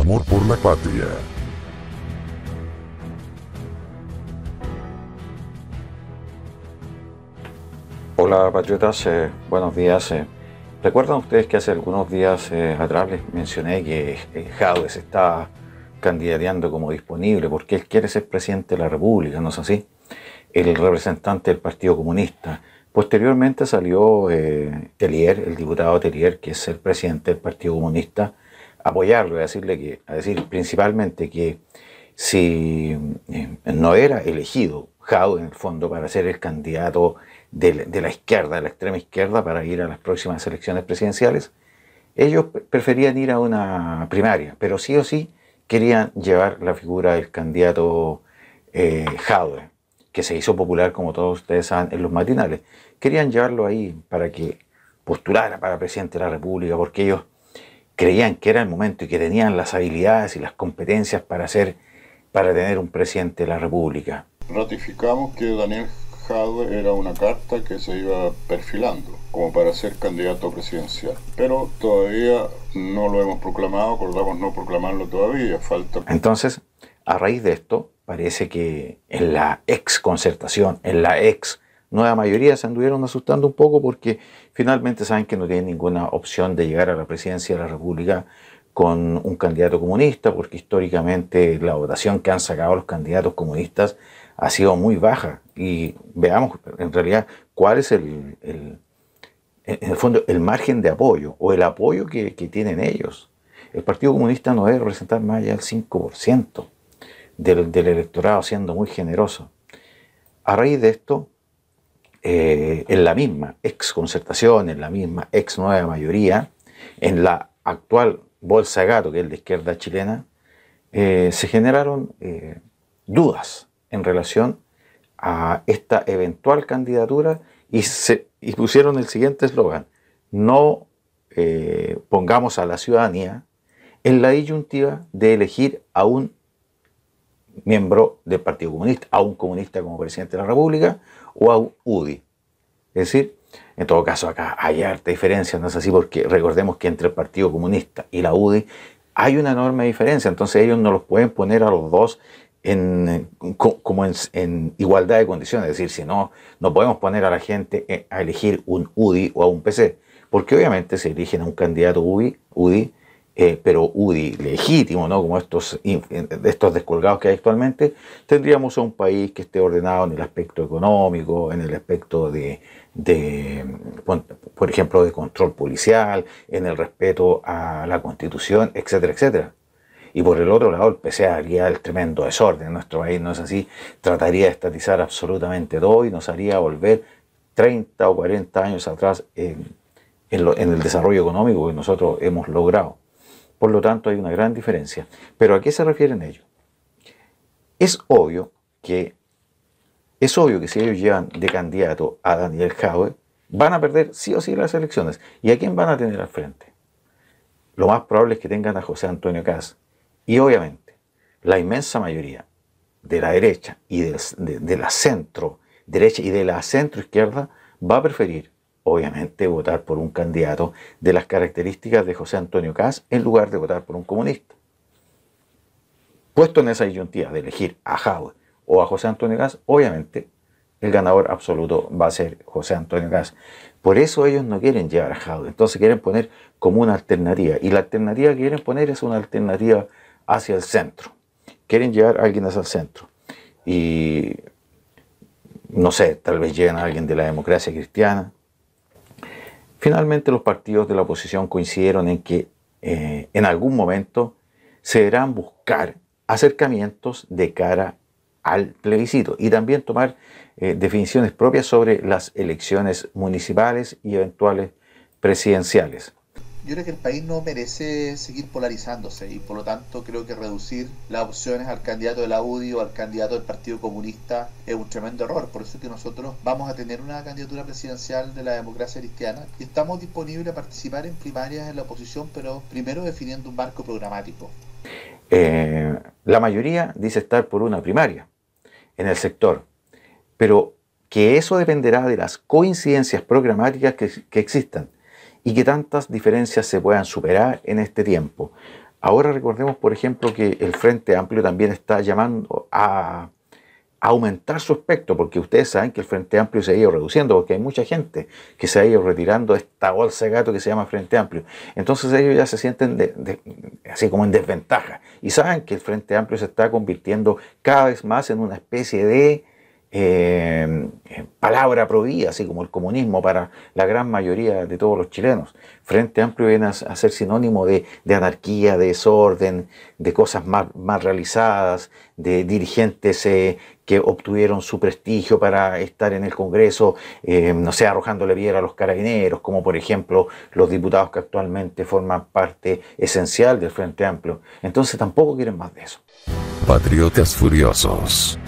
amor por la patria. Hola patriotas, eh, buenos días. Eh. ¿Recuerdan ustedes que hace algunos días eh, atrás les mencioné que Jadwe se está candidateando como disponible porque él quiere ser presidente de la República, ¿no es así? El representante del Partido Comunista. Posteriormente salió Telier, el diputado Telier, que es el presidente del Partido Comunista, apoyarlo y decirle que, a decir principalmente que si eh, no era elegido Jado en el fondo para ser el candidato de, la izquierda, de la extrema izquierda, para ir a las próximas elecciones presidenciales, ellos preferían ir a una primaria, pero sí o sí querían llevar la figura del candidato eh, que se hizo popular, como todos ustedes saben, en los matinales. Querían llevarlo ahí para que postulara para presidente de la República, porque ellos creían que era el momento y que tenían las habilidades y las competencias para, para tener un presidente de la República. Ratificamos que Daniel Jadwe era una carta que se iba perfilando como para ser candidato presidencial, pero todavía no lo hemos proclamado, acordamos no proclamarlo todavía, Entonces, a raíz de esto, parece que en la ex concertación, en la ex nueva mayoría se anduvieron asustando un poco porque finalmente saben que no tienen ninguna opción de llegar a la presidencia de la República con un candidato comunista, porque históricamente la votación que han sacado los candidatos comunistas ha sido muy baja. Y veamos en realidad cuál es el, el en el fondo, el margen de apoyo o el apoyo que, tienen ellos. El Partido Comunista no debe representar más allá del 5% del, del, electorado, siendo muy generoso. A raíz de esto, eh, en la misma ex concertación, en la misma ex nueva mayoría, en la actual bolsa de gato, que es la izquierda chilena, eh, se generaron eh, dudas en relación a esta eventual candidatura y, se, y pusieron el siguiente eslogan, no pongamos a la ciudadanía en la disyuntiva de elegir a un miembro del Partido Comunista, a un comunista como presidente de la República o a un UDI. Es decir, en todo caso acá hay harta diferencia, no es así porque recordemos que entre el Partido Comunista y la UDI hay una enorme diferencia, entonces ellos no los pueden poner a los dos en, como en, igualdad de condiciones, es decir, si no, no podemos poner a la gente eh, a elegir un UDI o a un PC, porque obviamente se eligen a un candidato UDI eh, pero UDI legítimo, ¿no? como estos, eh, estos descolgados que hay actualmente, tendríamos un país que esté ordenado en el aspecto económico, en el aspecto de, mm, por ejemplo, de control policial, en el respeto a la constitución, etcétera, etcétera. Y por el otro lado, el PCA haría el tremendo desorden. En nuestro país no es así. Trataría de estatizar absolutamente todo y nos haría volver 30 o 40 años atrás en el desarrollo económico que nosotros hemos logrado. Por lo tanto, hay una gran diferencia. Pero ¿a qué se refieren ellos? Es obvio que es obvio que si ellos llevan de candidato a Daniel Jaue, van a perder sí o sí las elecciones. ¿Y a quién van a tener al frente? Lo más probable es que tengan a José Antonio Caz. Y obviamente, la inmensa mayoría de la derecha y de la centro derecha y de la centro izquierda va a preferir obviamente, votar por un candidato de las características de José Antonio Caz en lugar de votar por un comunista. Puesto en esa disyuntiva de elegir a Jadwe o a José Antonio Caz, obviamente el ganador absoluto va a ser José Antonio Caz. Por eso ellos no quieren llevar a Jadwe, entonces quieren poner como una alternativa. Y la alternativa que quieren poner es una alternativa hacia el centro. Quieren llevar a alguien hacia el centro. Y no sé, tal vez lleguen a alguien de la democracia cristiana, Finalmente los partidos de la oposición coincidieron en que eh, en algún momento se deberán buscar acercamientos de cara al plebiscito y también tomar eh, definiciones propias sobre las elecciones municipales y eventuales presidenciales yo creo que el país no merece seguir polarizándose y por lo tanto creo que reducir las opciones al candidato de la UDI o al candidato del Partido Comunista es un tremendo error. Por eso es que nosotros vamos a tener una candidatura presidencial de la democracia cristiana y estamos disponibles a participar en primarias en la oposición, pero primero definiendo un marco programático. Eh, la mayoría dice estar por una primaria en el sector, pero que eso dependerá de las coincidencias programáticas que existan y que tantas diferencias se puedan superar en este tiempo. Ahora recordemos, por ejemplo, que el Frente Amplio también está llamando a aumentar su espectro, porque ustedes saben que el Frente Amplio se ha ido reduciendo, porque hay mucha gente que se ha ido retirando de esta bolsa de gato que se llama Frente Amplio. Entonces ellos ya se sienten así como en desventaja y saben que el Frente Amplio se está convirtiendo cada vez más en una especie de eh, eh, palabra prohibida, así como el comunismo para la gran mayoría de todos los chilenos. Frente Amplio viene a, ser sinónimo de, anarquía, de desorden, de cosas mal, mal realizadas, de dirigentes eh, que obtuvieron su prestigio para estar en el Congreso, no sé, arrojándole piedra a los carabineros, como por ejemplo los diputados que actualmente forman parte esencial del Frente Amplio. Entonces tampoco quieren más de eso. Patriotas Furiosos